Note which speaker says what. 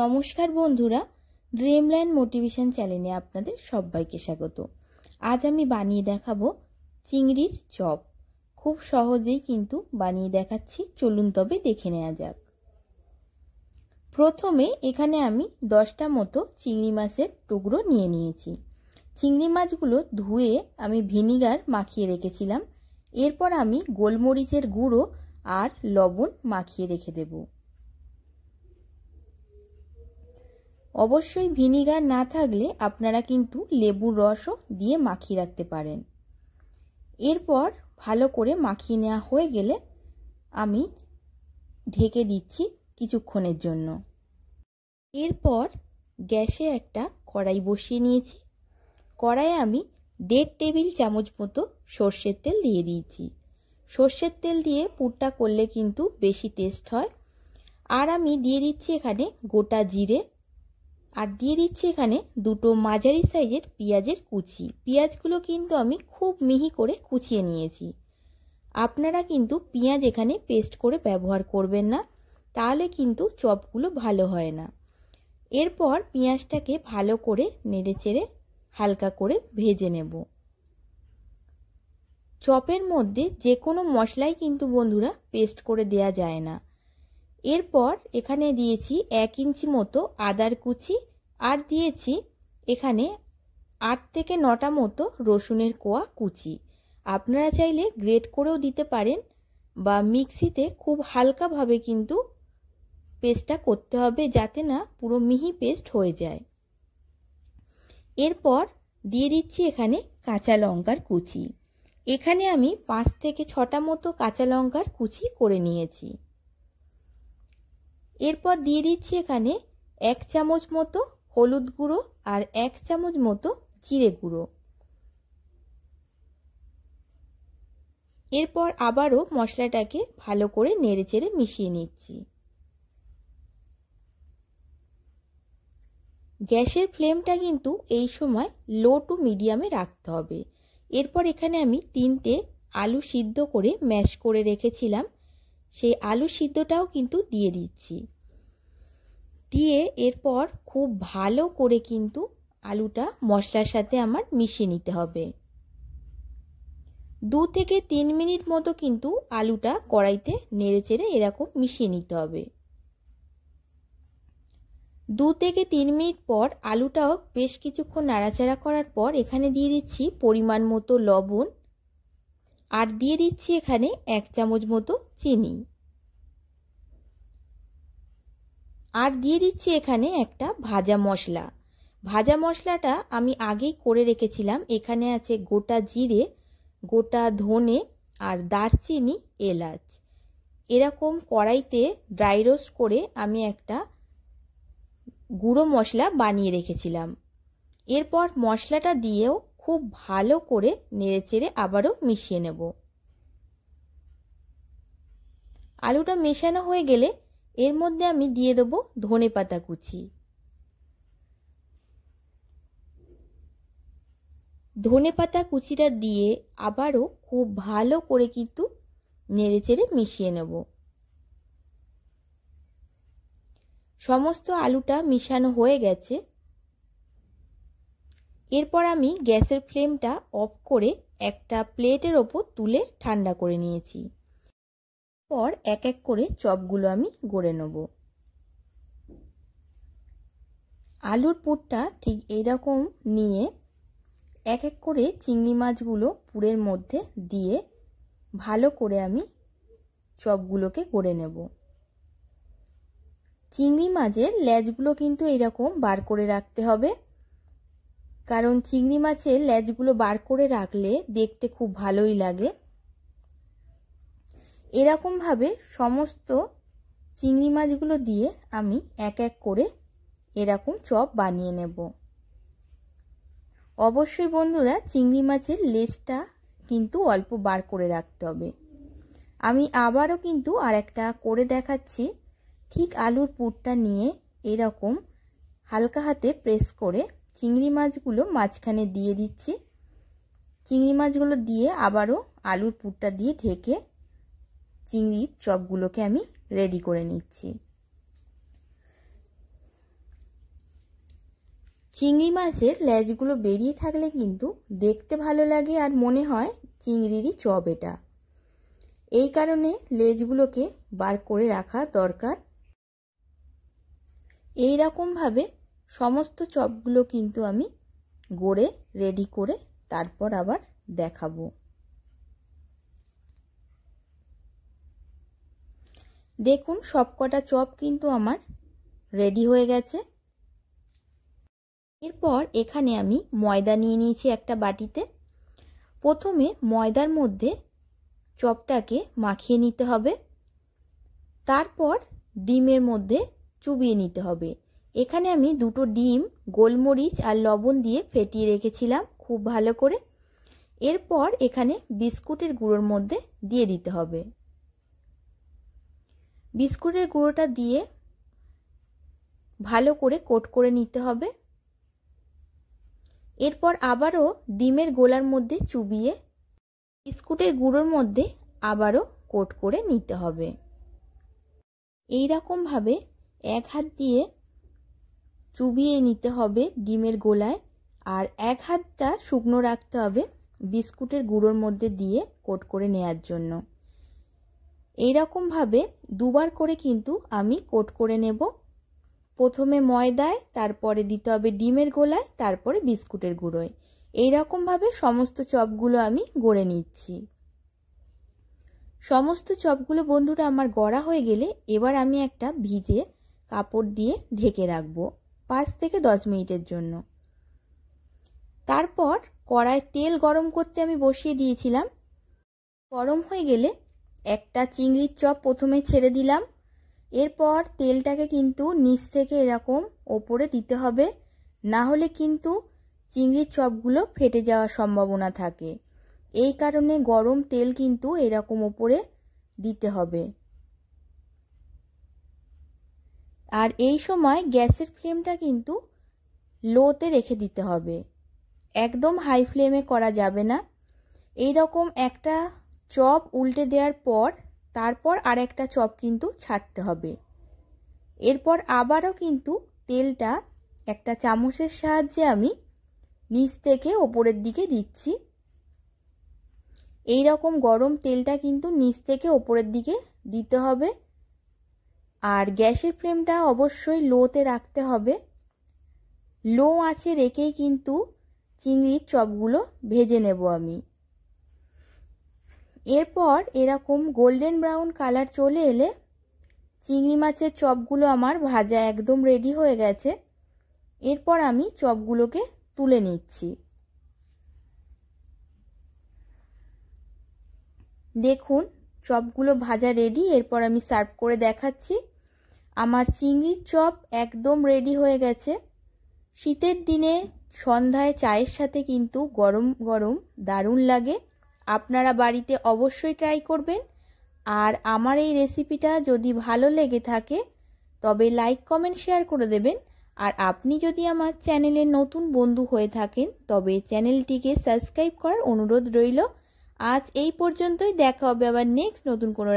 Speaker 1: নমস্কার বন্ধুরা Dreamland motivation চ্যানেলে আপনাদের সবাইকে স্বাগত আজ আমি বানিয়ে দেখাবো চিংড়ির চপ খুব সহজেই কিন্তু বানিয়ে দেখাচ্ছি চলুন তবে দেখে নেওয়া যাক প্রথমে এখানে আমি দশটা মতো চিংড়ি মাছের টুকরো নিয়ে নিয়েছি চিংড়ি মাছগুলো ধুয়ে আমি ভিনিগার মাখিয়ে রেখেছিলাম এরপর আমি গোলমরিচের গুঁড়ো আর লবণ মাখিয়ে রেখে দেবো অবশ্যই ভিনিগার না থাকলে আপনারা কিন্তু লেবুর রসও দিয়ে মাখিয়ে রাখতে পারেন এরপর ভালো করে মাখিয়ে নেওয়া হয়ে গেলে আমি ঢেকে দিচ্ছি কিছুক্ষণের জন্য এরপর গ্যাসে একটা কড়াই বসিয়ে নিয়েছি কড়াইয়ে আমি দেড় টেবিল চামচ মতো সর্ষের তেল দিয়ে দিয়েছি সর্ষের তেল দিয়ে পুরটা করলে কিন্তু বেশি টেস্ট হয় আর আমি দিয়ে দিচ্ছি এখানে গোটা জিরে আর দিয়ে দিচ্ছি এখানে দুটো মাঝারি সাইজের পেঁয়াজের কুচি পেঁয়াজগুলো কিন্তু আমি খুব মিহি করে কুচিয়ে নিয়েছি আপনারা কিন্তু পেঁয়াজ এখানে পেস্ট করে ব্যবহার করবেন না তাহলে কিন্তু চপগুলো ভালো হয় না এরপর পেঁয়াজটাকে ভালো করে নেড়েচেড়ে হালকা করে ভেজে নেব চপের মধ্যে যে কোনো মশলাই কিন্তু বন্ধুরা পেস্ট করে দেয়া যায় না এরপর এখানে দিয়েছি এক ইঞ্চি মতো আদার কুচি আর দিয়েছি এখানে আট থেকে নটা মতো রসুনের কোয়া কুচি আপনারা চাইলে গ্রেট করেও দিতে পারেন বা মিক্সিতে খুব হালকাভাবে কিন্তু পেস্টটা করতে হবে যাতে না পুরো মিহি পেস্ট হয়ে যায় এরপর দিয়ে দিচ্ছি এখানে কাঁচা লঙ্কার কুচি এখানে আমি পাঁচ থেকে ছটা মতো কাঁচা লঙ্কার কুচি করে নিয়েছি এরপর দিয়ে দিচ্ছি এখানে এক চামচ মতো হলুদ গুঁড়ো আর এক চামচ মতো জিরে গুঁড়ো এরপর আবারও মশলাটাকে ভালো করে নেড়েচেড়ে মিশিয়ে নিচ্ছি গ্যাসের ফ্লেমটা কিন্তু এই সময় লো টু মিডিয়ামে রাখতে হবে এরপর এখানে আমি তিনটে আলু সিদ্ধ করে ম্যাশ করে রেখেছিলাম সেই আলু সিদ্ধটাও কিন্তু দিয়ে দিচ্ছি দিয়ে এরপর খুব ভালো করে কিন্তু আলুটা মশলার সাথে আমার মিশিয়ে নিতে হবে দু থেকে তিন মিনিট মতো কিন্তু আলুটা কড়াইতে নেড়ে চেড়ে এরকম মিশিয়ে নিতে হবে দু থেকে তিন মিনিট পর আলুটাও বেশ কিছুক্ষণ নাড়াচাড়া করার পর এখানে দিয়ে দিচ্ছি পরিমাণ মতো লবণ আর দিয়ে দিচ্ছি এখানে এক চামচ মতো চিনি আর দিয়ে দিচ্ছি এখানে একটা ভাজা মশলা ভাজা মশলাটা আমি আগেই করে রেখেছিলাম এখানে আছে গোটা জিরে গোটা ধনে আর দারচিনি এলাচ এরকম কড়াইতে ড্রাই রোস্ট করে আমি একটা গুঁড়ো মশলা বানিয়ে রেখেছিলাম এরপর মশলাটা দিয়েও খুব ভালো করে নেড়েচেড়ে আবারও মিশিয়ে নেব আলুটা মেশানো হয়ে গেলে এর মধ্যে আমি দিয়ে দেব ধনে পাতা কুচি ধনে পাতা কুচিটা দিয়ে আবারও খুব ভালো করে কিন্তু চেড়ে মিশিয়ে নেব সমস্ত আলুটা মিশানো হয়ে গেছে এরপর আমি গ্যাসের ফ্লেমটা অফ করে একটা প্লেটের ওপর তুলে ঠান্ডা করে নিয়েছি পর এক এক করে চপগুলো আমি গড়ে নেব আলুর পুরটা ঠিক এইরকম নিয়ে এক এক করে চিংড়ি মাছগুলো পুরের মধ্যে দিয়ে ভালো করে আমি চপগুলোকে গড়ে নেব চিংড়ি মাছের লেজগুলো কিন্তু এরকম বার করে রাখতে হবে কারণ চিংড়ি মাছের লেজগুলো বার করে রাখলে দেখতে খুব ভালোই লাগে এরকমভাবে সমস্ত চিংড়ি মাছগুলো দিয়ে আমি এক এক করে এরকম চপ বানিয়ে নেব অবশ্যই বন্ধুরা চিংড়ি মাছের লেজটা কিন্তু অল্প বার করে রাখতে হবে আমি আবারও কিন্তু আর একটা করে দেখাচ্ছি ঠিক আলুর পুরটা নিয়ে এরকম হালকা হাতে প্রেস করে চিংড়ি মাছগুলো মাঝখানে দিয়ে দিচ্ছি চিংড়ি মাছগুলো দিয়ে আবারও আলুর পুরটা দিয়ে ঢেকে চিংড়ির চপগুলোকে আমি রেডি করে নিচ্ছি চিংড়ি মাছের লেজগুলো বেরিয়ে থাকলে কিন্তু দেখতে ভালো লাগে আর মনে হয় চিংড়িরই চপ এটা এই কারণে লেজগুলোকে বার করে রাখা দরকার এই রকমভাবে সমস্ত চপগুলো কিন্তু আমি গড়ে রেডি করে তারপর আবার দেখাবো দেখুন সবকটা চপ কিন্তু আমার রেডি হয়ে গেছে এরপর এখানে আমি ময়দা নিয়ে নিয়েছি একটা বাটিতে প্রথমে ময়দার মধ্যে চপটাকে মাখিয়ে নিতে হবে তারপর ডিমের মধ্যে চুবিয়ে নিতে হবে এখানে আমি দুটো ডিম গোলমরিচ আর লবণ দিয়ে ফেটিয়ে রেখেছিলাম খুব ভালো করে এরপর এখানে বিস্কুটের গুঁড়োর মধ্যে দিয়ে দিতে হবে বিস্কুটের গুঁড়োটা দিয়ে ভালো করে কোট করে নিতে হবে এরপর আবারও ডিমের গোলার মধ্যে চুবিয়ে বিস্কুটের গুঁড়োর মধ্যে আবারও কোট করে নিতে হবে এই রকমভাবে এক হাত দিয়ে চুবিয়ে নিতে হবে ডিমের গোলায় আর এক হাতটা শুকনো রাখতে হবে বিস্কুটের গুঁড়োর মধ্যে দিয়ে কোট করে নেয়ার জন্য এইরকমভাবে দুবার করে কিন্তু আমি কোট করে নেব প্রথমে ময়দায় তারপরে দিতে হবে ডিমের গোলায় তারপরে বিস্কুটের গুঁড়োয় এইরকমভাবে সমস্ত চপগুলো আমি গড়ে নিচ্ছি সমস্ত চপগুলো বন্ধুরা আমার গড়া হয়ে গেলে এবার আমি একটা ভিজে কাপড় দিয়ে ঢেকে রাখবো পাঁচ থেকে দশ মিনিটের জন্য তারপর কড়ায় তেল গরম করতে আমি বসিয়ে দিয়েছিলাম গরম হয়ে গেলে একটা চিংড়ির চপ প্রথমে ছেড়ে দিলাম এরপর তেলটাকে কিন্তু নিচ থেকে এরকম ওপরে দিতে হবে না হলে কিন্তু চিংড়ির চপগুলো ফেটে যাওয়ার সম্ভাবনা থাকে এই কারণে গরম তেল কিন্তু এরকম ওপরে দিতে হবে আর এই সময় গ্যাসের ফ্লেমটা কিন্তু লোতে রেখে দিতে হবে একদম হাই ফ্লেমে করা যাবে না এই রকম একটা চপ উল্টে দেওয়ার পর তারপর আর একটা চপ কিন্তু ছাড়তে হবে এরপর আবারও কিন্তু তেলটা একটা চামচের সাহায্যে আমি নিচ থেকে ওপরের দিকে দিচ্ছি এই রকম গরম তেলটা কিন্তু নিচ থেকে ওপরের দিকে দিতে হবে আর গ্যাসের ফ্লেমটা অবশ্যই লোতে রাখতে হবে লো আছে রেখেই কিন্তু চিংড়ির চপগুলো ভেজে নেব আমি এরপর এরকম গোল্ডেন ব্রাউন কালার চলে এলে চিংড়ি মাছের চপগুলো আমার ভাজা একদম রেডি হয়ে গেছে এরপর আমি চপগুলোকে তুলে নিচ্ছি দেখুন চপগুলো ভাজা রেডি এরপর আমি সার্ভ করে দেখাচ্ছি আমার চিংড়ির চপ একদম রেডি হয়ে গেছে শীতের দিনে সন্ধ্যায় চায়ের সাথে কিন্তু গরম গরম দারুণ লাগে আপনারা বাড়িতে অবশ্যই ট্রাই করবেন আর আমার এই রেসিপিটা যদি ভালো লেগে থাকে তবে লাইক কমেন্ট শেয়ার করে দেবেন আর আপনি যদি আমার চ্যানেলে নতুন বন্ধু হয়ে থাকেন তবে চ্যানেলটিকে সাবস্ক্রাইব করার অনুরোধ রইল আজ এই পর্যন্তই দেখা হবে আবার নেক্সট নতুন কোনো